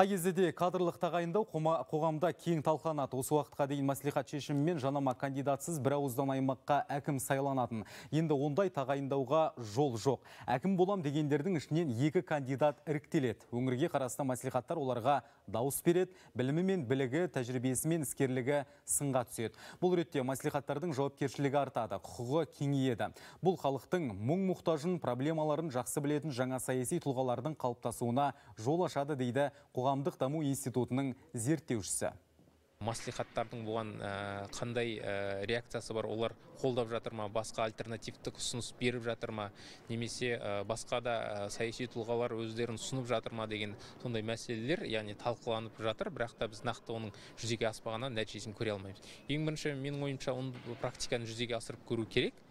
Қай кезде кадрлық тағайындау қоғамда кең талқыланады. Осы уақытқа дейін мәслихат шешімімен жанама кандидатсыз бір ауыздан аймаққа әкім сайланатын. Енді ондай тағайындауға жол жоқ. Әкім болам дегендердің ішінен екі кандидат іріктеледі. Өңірге қарасты мәслихаттар оларға дауыс береді, білімі мен білігі, тәжірибесі мен іскерлігі сынға түседі. Бұл ретте мәслихаттардың жауапкершілігі артады, құқығы кеңейеді. Бұл халықтың мұң мұқтажын, проблемаларын жақсы білетін жаңа саяси тұлғалардың қалыптасуына жол ашады дейді қоғам қоғамдық даму институтының зерттеушісі маслихаттардың бұған ә, қандай ә, реакциясы бар олар қолдап жатыр ма басқа альтернативтік ұсыныс беріп жатыр ма немесе ә, басқа да саяси тұлғалар өздерін ұсынып жатыр ма деген сондай мәселелер яғни талқыланып жатыр бірақ та біз нақты оның жүзеге аспағаннан нәтижесін көре алмаймыз ең бірінші менің ойымша оны практиканы жүзеге асырып көру керек